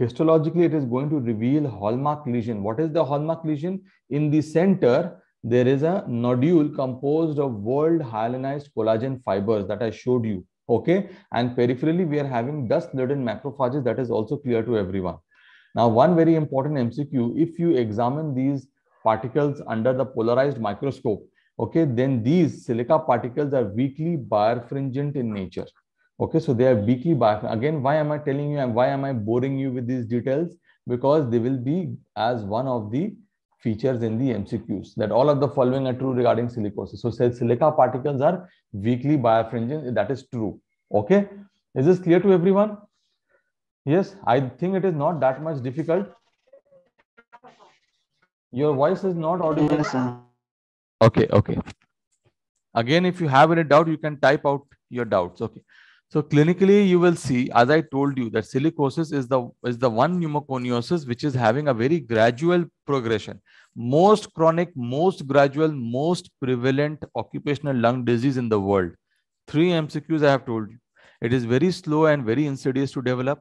histologically it is going to reveal hallmark lesion. What is the hallmark lesion? In the center, there is a nodule composed of world hyalinized collagen fibers that I showed you. Okay. And peripherally, we are having dust laden macrophages that is also clear to everyone. Now, one very important MCQ, if you examine these particles under the polarized microscope, okay, then these silica particles are weakly birefringent in nature. Okay, so they are weakly birefringent. Again, why am I telling you and why am I boring you with these details? Because they will be as one of the features in the MCQs that all of the following are true regarding silicosis. So silica particles are weakly birefringent. That is true. Okay. Is this clear to everyone? Yes, I think it is not that much difficult. Your voice is not audible. Yes, sir. Okay, okay. Again, if you have any doubt, you can type out your doubts. Okay. So clinically, you will see, as I told you, that silicosis is the is the one pneumoconiosis which is having a very gradual progression. Most chronic, most gradual, most prevalent occupational lung disease in the world. Three MCQs I have told you. It is very slow and very insidious to develop.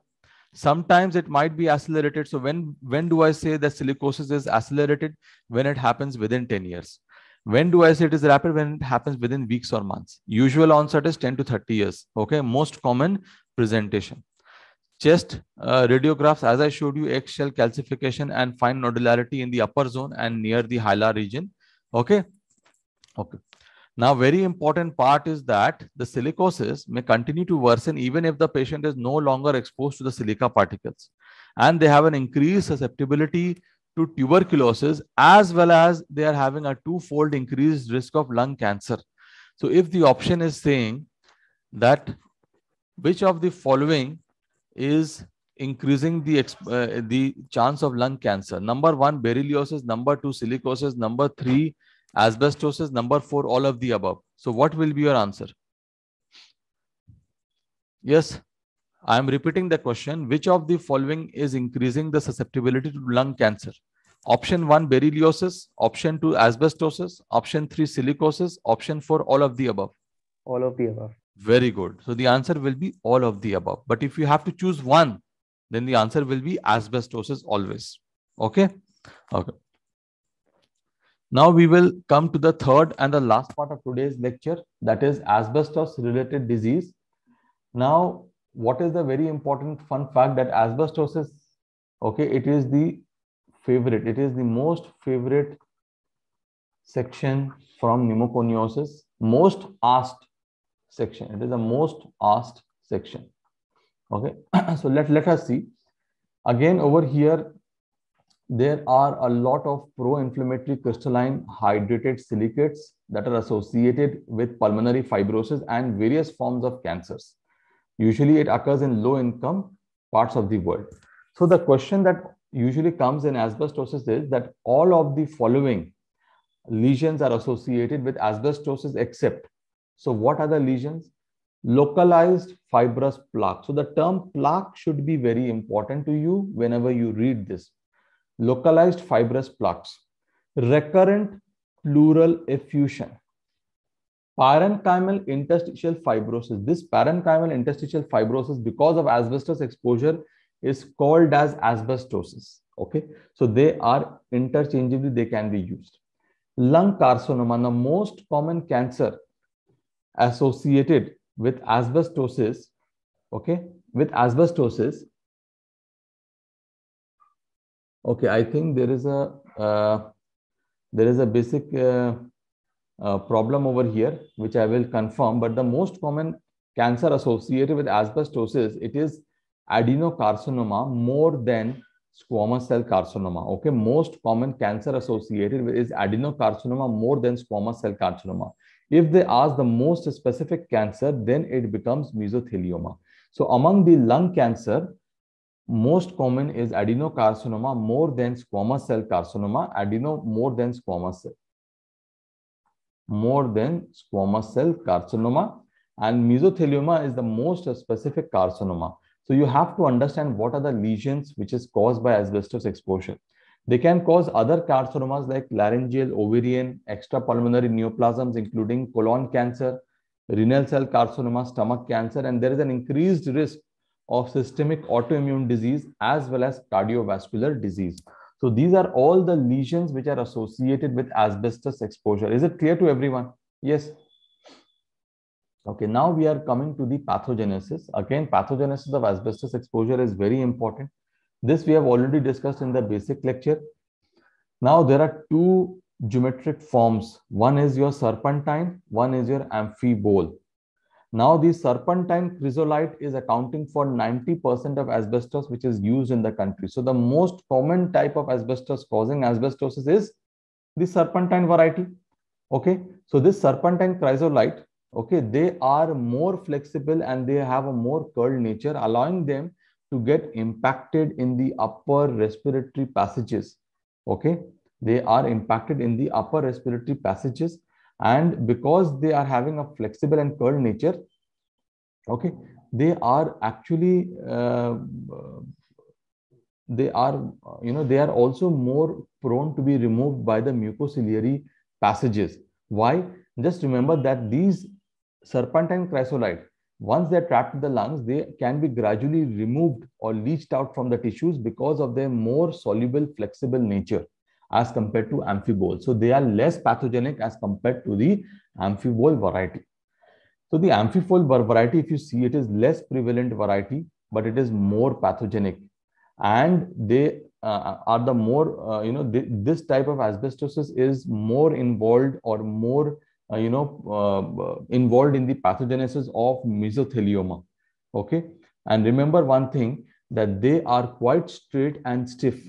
Sometimes it might be accelerated. So when when do I say that silicosis is accelerated? When it happens within 10 years. When do I say it is rapid? When it happens within weeks or months. Usual onset is 10 to 30 years. Okay. Most common presentation. Chest uh, radiographs, as I showed you, eggshell calcification and fine nodularity in the upper zone and near the hilar region. Okay. Okay. Now, very important part is that the silicosis may continue to worsen even if the patient is no longer exposed to the silica particles. And they have an increased susceptibility to tuberculosis as well as they are having a two-fold increased risk of lung cancer. So if the option is saying that which of the following is increasing the uh, the chance of lung cancer number 1 berylliosis number 2 silicosis number 3 asbestosis number 4 all of the above so what will be your answer yes I am repeating the question. Which of the following is increasing the susceptibility to lung cancer? Option 1, berylliosis. Option 2, asbestosis. Option 3, silicosis. Option 4, all of the above. All of the above. Very good. So the answer will be all of the above. But if you have to choose one, then the answer will be asbestosis always. Okay. Okay. Now we will come to the third and the last part of today's lecture, that is asbestos related disease. Now what is the very important fun fact that asbestosis okay it is the favorite it is the most favorite section from pneumoconiosis most asked section it is the most asked section okay so let let us see again over here there are a lot of pro-inflammatory crystalline hydrated silicates that are associated with pulmonary fibrosis and various forms of cancers Usually it occurs in low income parts of the world. So the question that usually comes in asbestosis is that all of the following lesions are associated with asbestosis except. So what are the lesions? Localized fibrous plaque. So the term plaque should be very important to you whenever you read this. Localized fibrous plaques. Recurrent pleural effusion parenchymal interstitial fibrosis. This parenchymal interstitial fibrosis, because of asbestos exposure, is called as asbestosis. Okay, so they are interchangeably, they can be used. Lung carcinoma, the most common cancer associated with asbestosis, okay, with asbestosis. Okay, I think there is a, uh, there is a basic, uh, uh, problem over here, which I will confirm, but the most common cancer associated with asbestosis, it is adenocarcinoma more than squamous cell carcinoma. Okay, most common cancer associated with is adenocarcinoma more than squamous cell carcinoma. If they ask the most specific cancer, then it becomes mesothelioma. So among the lung cancer, most common is adenocarcinoma more than squamous cell carcinoma, adeno more than squamous cell more than squamous cell carcinoma and mesothelioma is the most specific carcinoma. So you have to understand what are the lesions which is caused by asbestos exposure. They can cause other carcinomas like laryngeal, ovarian, extrapulmonary neoplasms including colon cancer, renal cell carcinoma, stomach cancer and there is an increased risk of systemic autoimmune disease as well as cardiovascular disease. So these are all the lesions which are associated with asbestos exposure. Is it clear to everyone? Yes. Okay, now we are coming to the pathogenesis. Again, pathogenesis of asbestos exposure is very important. This we have already discussed in the basic lecture. Now there are two geometric forms. One is your serpentine, one is your amphibole. Now, the serpentine chrysolite is accounting for 90% of asbestos, which is used in the country. So, the most common type of asbestos causing asbestosis is the serpentine variety. Okay. So, this serpentine chrysolite, okay, they are more flexible and they have a more curled nature, allowing them to get impacted in the upper respiratory passages. Okay. They are impacted in the upper respiratory passages and because they are having a flexible and curled nature okay they are actually uh, they are you know they are also more prone to be removed by the mucociliary passages why just remember that these serpentine chrysolite once they're trapped in the lungs they can be gradually removed or leached out from the tissues because of their more soluble flexible nature as compared to amphibole. So they are less pathogenic as compared to the amphibole variety. So the amphibole variety, if you see, it is less prevalent variety, but it is more pathogenic. And they uh, are the more, uh, you know, th this type of asbestosis is more involved or more, uh, you know, uh, uh, involved in the pathogenesis of mesothelioma. Okay. And remember one thing that they are quite straight and stiff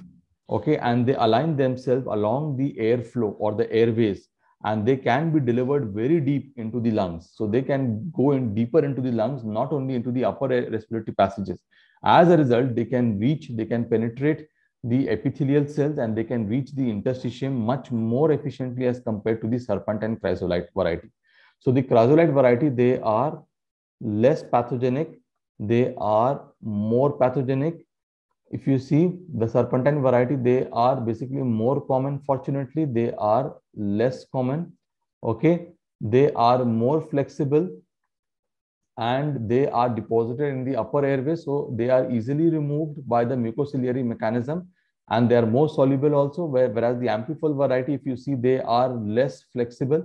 okay and they align themselves along the airflow or the airways and they can be delivered very deep into the lungs so they can go in deeper into the lungs not only into the upper respiratory passages as a result they can reach they can penetrate the epithelial cells and they can reach the interstitium much more efficiently as compared to the serpentine chrysolite variety so the chrysolite variety they are less pathogenic they are more pathogenic if you see the serpentine variety they are basically more common fortunately they are less common okay they are more flexible and they are deposited in the upper airway so they are easily removed by the mucociliary mechanism and they are more soluble also whereas the amphifol variety if you see they are less flexible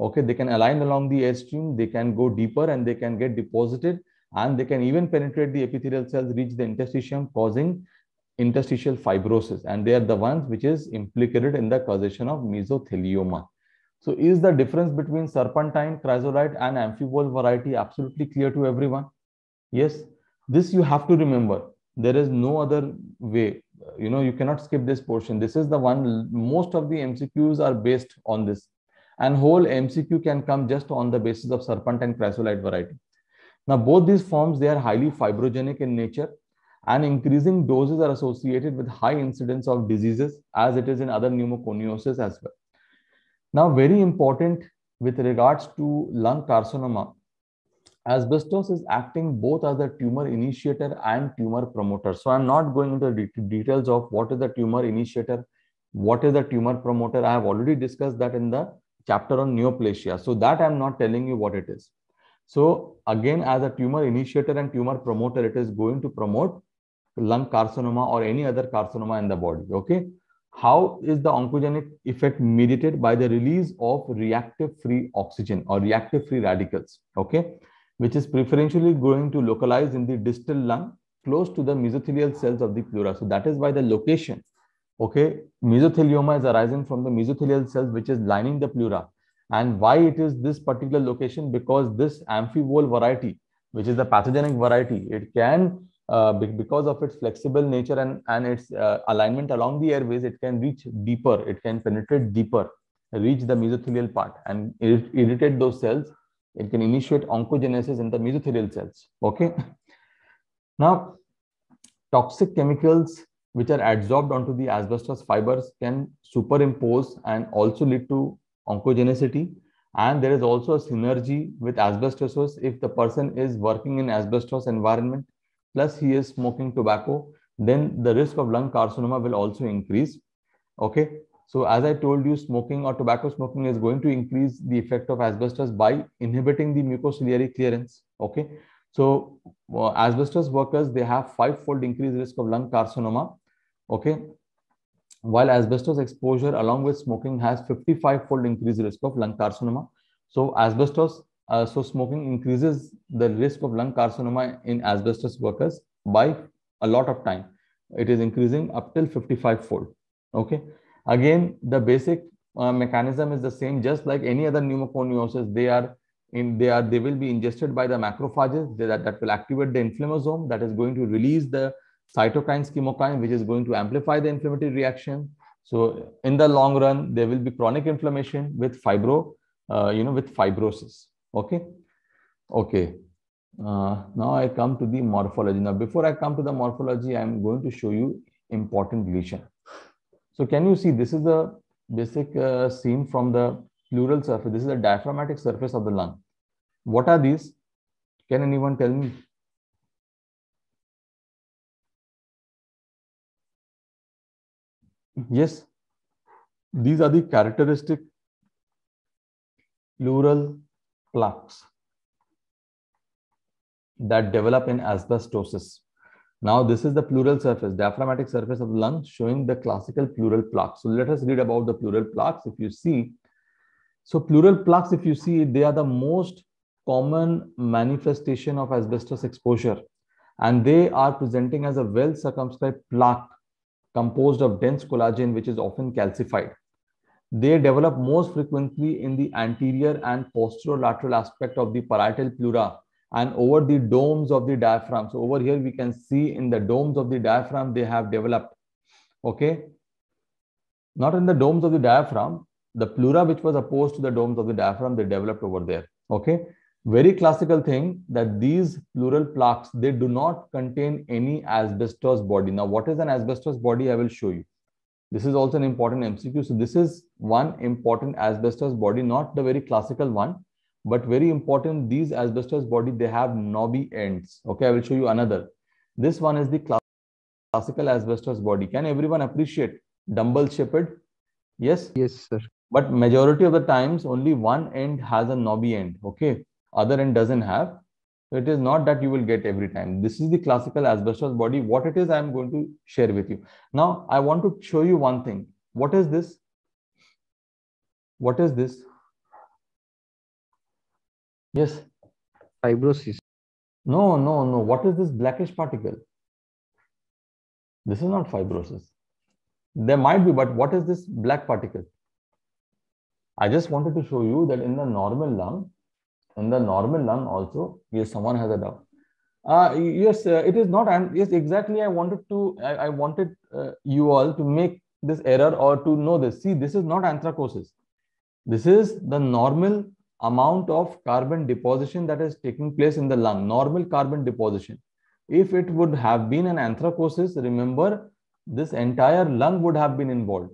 okay they can align along the airstream they can go deeper and they can get deposited and they can even penetrate the epithelial cells, reach the interstitium, causing interstitial fibrosis. And they are the ones which is implicated in the causation of mesothelioma. So is the difference between serpentine, chrysolite and amphibole variety absolutely clear to everyone? Yes, this you have to remember. There is no other way. You know, you cannot skip this portion. This is the one, most of the MCQs are based on this. And whole MCQ can come just on the basis of serpentine, chrysolite variety. Now, both these forms, they are highly fibrogenic in nature and increasing doses are associated with high incidence of diseases as it is in other pneumoconiosis as well. Now, very important with regards to lung carcinoma, asbestos is acting both as a tumor initiator and tumor promoter. So, I'm not going into the details of what is the tumor initiator, what is the tumor promoter. I have already discussed that in the chapter on neoplasia. So, that I'm not telling you what it is. So again, as a tumor initiator and tumor promoter, it is going to promote lung carcinoma or any other carcinoma in the body. Okay. How is the oncogenic effect mediated by the release of reactive free oxygen or reactive free radicals? Okay. Which is preferentially going to localize in the distal lung close to the mesothelial cells of the pleura. So that is why the location, okay, mesothelioma is arising from the mesothelial cells, which is lining the pleura. And why it is this particular location? Because this amphivole variety, which is the pathogenic variety, it can, uh, because of its flexible nature and, and its uh, alignment along the airways, it can reach deeper, it can penetrate deeper, reach the mesothelial part and irritate those cells. It can initiate oncogenesis in the mesothelial cells. Okay. Now, toxic chemicals which are adsorbed onto the asbestos fibers can superimpose and also lead to oncogenicity and there is also a synergy with asbestosis if the person is working in asbestos environment plus he is smoking tobacco then the risk of lung carcinoma will also increase okay so as i told you smoking or tobacco smoking is going to increase the effect of asbestos by inhibiting the mucociliary clearance okay so uh, asbestos workers they have five fold increased risk of lung carcinoma okay while asbestos exposure along with smoking has 55 fold increased risk of lung carcinoma. So asbestos, uh, so smoking increases the risk of lung carcinoma in asbestos workers by a lot of time. It is increasing up till 55 fold. Okay. Again, the basic uh, mechanism is the same, just like any other pneumoconiosis, they are in, they are they will be ingested by the macrophages that, that will activate the inflammasome that is going to release the cytokines, chemokine, which is going to amplify the inflammatory reaction. So in the long run, there will be chronic inflammation with fibro, uh, you know, with fibrosis. Okay. Okay. Uh, now I come to the morphology. Now, before I come to the morphology, I'm going to show you important lesion. So can you see this is the basic uh, scene from the pleural surface. This is the diaphragmatic surface of the lung. What are these? Can anyone tell me? Mm-hmm. Yes, these are the characteristic pleural plaques that develop in asbestosis. Now, this is the pleural surface, diaphragmatic surface of the lung showing the classical pleural plaque. So, let us read about the pleural plaques. If you see, so pleural plaques, if you see, they are the most common manifestation of asbestos exposure and they are presenting as a well circumscribed plaque composed of dense collagen, which is often calcified. They develop most frequently in the anterior and posterior lateral aspect of the parietal pleura and over the domes of the diaphragm. So over here, we can see in the domes of the diaphragm, they have developed. Okay. Not in the domes of the diaphragm, the pleura which was opposed to the domes of the diaphragm, they developed over there. Okay very classical thing that these pleural plaques they do not contain any asbestos body now what is an asbestos body i will show you this is also an important mcq so this is one important asbestos body not the very classical one but very important these asbestos body they have knobby ends okay i will show you another this one is the classical asbestos body can everyone appreciate dumbbell shaped yes yes sir but majority of the times only one end has a knobby end okay other end doesn't have. So it is not that you will get every time. This is the classical asbestos body. What it is, I am going to share with you. Now, I want to show you one thing. What is this? What is this? Yes. Fibrosis. No, no, no. What is this blackish particle? This is not fibrosis. There might be, but what is this black particle? I just wanted to show you that in the normal lung, in the normal lung also if someone has a doubt uh, yes uh, it is not and yes exactly i wanted to i, I wanted uh, you all to make this error or to know this see this is not anthracosis this is the normal amount of carbon deposition that is taking place in the lung normal carbon deposition if it would have been an anthracosis remember this entire lung would have been involved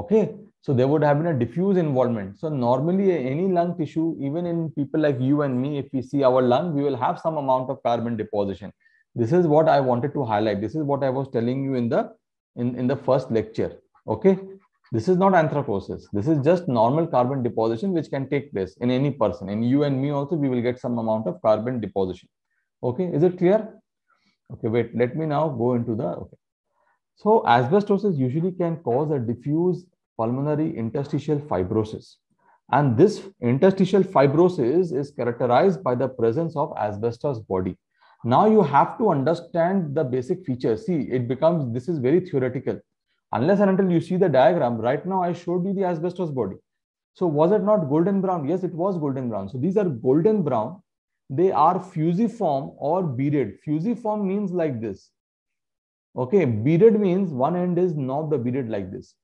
okay so there would have been a diffuse involvement. So normally any lung tissue, even in people like you and me, if we see our lung, we will have some amount of carbon deposition. This is what I wanted to highlight. This is what I was telling you in the in, in the first lecture. Okay. This is not anthracosis. This is just normal carbon deposition which can take place in any person. In you and me also, we will get some amount of carbon deposition. Okay. Is it clear? Okay, wait, let me now go into the okay. So asbestosis usually can cause a diffuse pulmonary interstitial fibrosis. And this interstitial fibrosis is characterized by the presence of asbestos body. Now you have to understand the basic features. See, it becomes, this is very theoretical. Unless and until you see the diagram, right now I showed you the asbestos body. So was it not golden brown? Yes, it was golden brown. So these are golden brown. They are fusiform or beaded. Fusiform means like this. Okay, beaded means one end is knobbed or beaded like this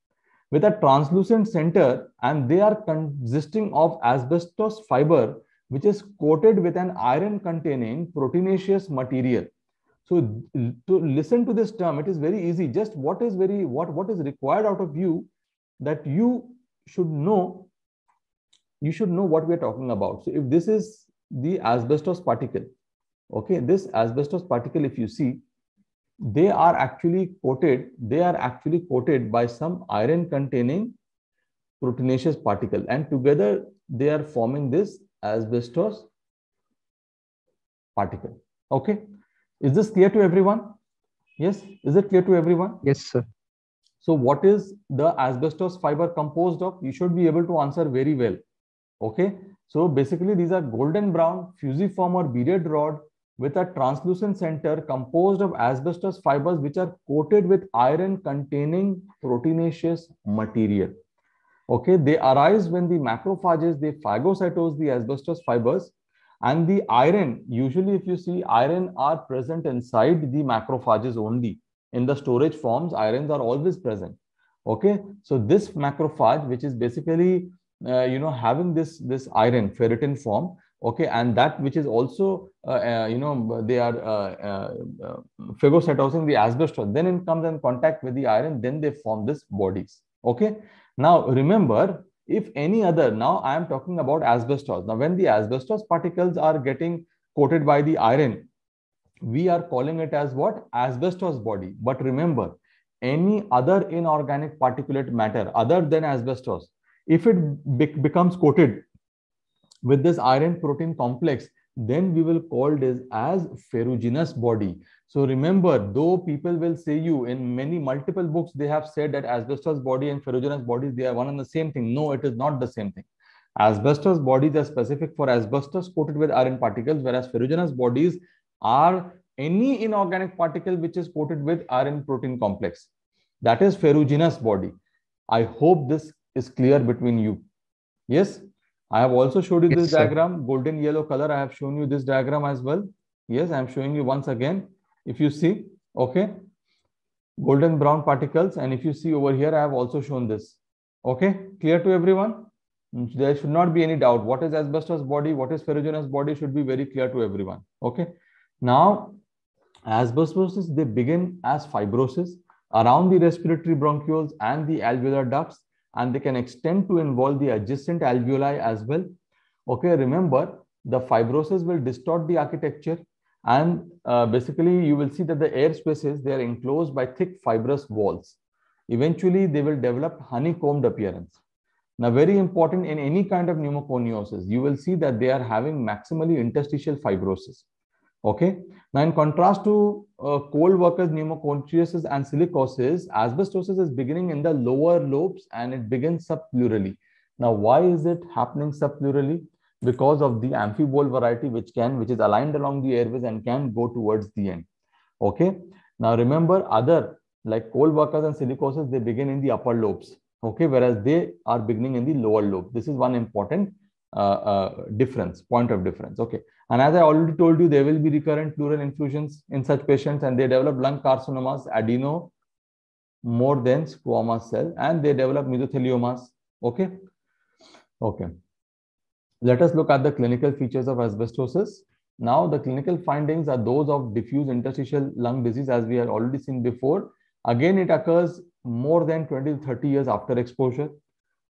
with a translucent center and they are consisting of asbestos fiber which is coated with an iron containing proteinaceous material so to listen to this term it is very easy just what is very what what is required out of you that you should know you should know what we are talking about so if this is the asbestos particle okay this asbestos particle if you see they are actually coated, they are actually coated by some iron containing proteinaceous particle and together they are forming this asbestos particle. Okay. Is this clear to everyone? Yes. Is it clear to everyone? Yes, sir. So what is the asbestos fiber composed of? You should be able to answer very well. Okay. So basically these are golden brown fusiform or beaded rod with a translucent center composed of asbestos fibers which are coated with iron containing proteinaceous material. Okay, they arise when the macrophages, they phagocytose the asbestos fibers and the iron, usually if you see iron are present inside the macrophages only. In the storage forms, irons are always present. Okay, so this macrophage, which is basically, uh, you know, having this, this iron ferritin form, okay and that which is also uh, uh you know they are uh, uh, uh phagocytosing the asbestos then it comes in contact with the iron then they form this bodies okay now remember if any other now i am talking about asbestos now when the asbestos particles are getting coated by the iron we are calling it as what asbestos body but remember any other inorganic particulate matter other than asbestos if it be becomes coated with this iron protein complex, then we will call this as ferruginous body. So remember, though people will say you in many multiple books, they have said that asbestos body and ferruginous bodies, they are one and the same thing. No, it is not the same thing. Asbestos bodies are specific for asbestos coated with iron particles, whereas ferruginous bodies are any inorganic particle which is coated with iron protein complex. That is ferruginous body. I hope this is clear between you. Yes? I have also showed you yes, this sir. diagram, golden yellow color. I have shown you this diagram as well. Yes, I am showing you once again. If you see, okay, golden brown particles. And if you see over here, I have also shown this. Okay, clear to everyone? Mm, there should not be any doubt. What is asbestos body? What is ferruginous body should be very clear to everyone. Okay. Now, asbestosis, they begin as fibrosis around the respiratory bronchioles and the alveolar ducts and they can extend to involve the adjacent alveoli as well. Okay, remember the fibrosis will distort the architecture and uh, basically you will see that the air spaces, they are enclosed by thick fibrous walls. Eventually, they will develop honeycombed appearance. Now, very important in any kind of pneumoconiosis, you will see that they are having maximally interstitial fibrosis. Okay. Now, in contrast to uh, workers, pneumoconiosis and silicosis, asbestosis is beginning in the lower lobes and it begins subplurally. Now, why is it happening subplurally? Because of the amphibole variety, which can, which is aligned along the airways and can go towards the end. Okay. Now, remember other like coal workers and silicosis, they begin in the upper lobes. Okay. Whereas they are beginning in the lower lobe. This is one important uh, uh, difference, point of difference. Okay. And as I already told you, there will be recurrent pleural infusions in such patients and they develop lung carcinomas, adeno, more than squamous cell and they develop mesotheliomas. Okay. Okay. Let us look at the clinical features of asbestosis. Now, the clinical findings are those of diffuse interstitial lung disease as we have already seen before. Again, it occurs more than 20 to 30 years after exposure.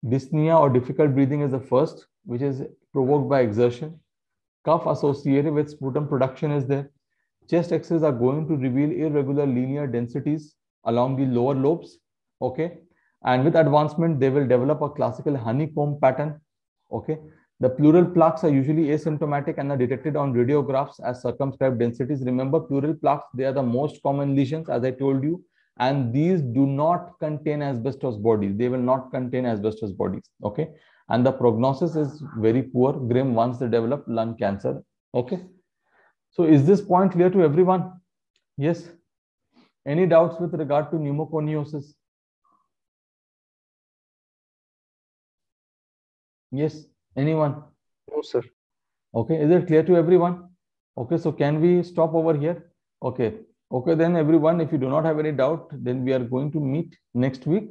Dyspnea or difficult breathing is the first which is provoked by exertion. Cuff associated with sputum production is there. Chest X-rays are going to reveal irregular linear densities along the lower lobes. Okay. And with advancement, they will develop a classical honeycomb pattern. Okay. The pleural plaques are usually asymptomatic and are detected on radiographs as circumscribed densities. Remember, pleural plaques, they are the most common lesions, as I told you. And these do not contain asbestos bodies. They will not contain asbestos bodies. Okay and the prognosis is very poor, grim once they develop lung cancer. Okay. So is this point clear to everyone? Yes. Any doubts with regard to pneumoconiosis? Yes. Anyone? No, sir. Okay. Is it clear to everyone? Okay. So can we stop over here? Okay. Okay. Then everyone, if you do not have any doubt, then we are going to meet next week.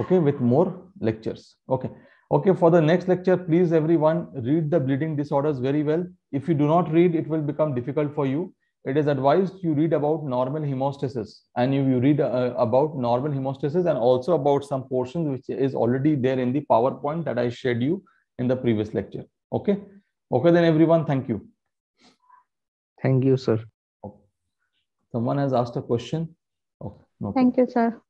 Okay. With more lectures. Okay. Okay, for the next lecture, please everyone read the bleeding disorders very well. If you do not read, it will become difficult for you. It is advised you read about normal hemostasis and you, you read uh, about normal hemostasis and also about some portions which is already there in the PowerPoint that I shared you in the previous lecture. Okay. Okay, then everyone, thank you. Thank you, sir. Someone has asked a question. Okay. No thank you, sir.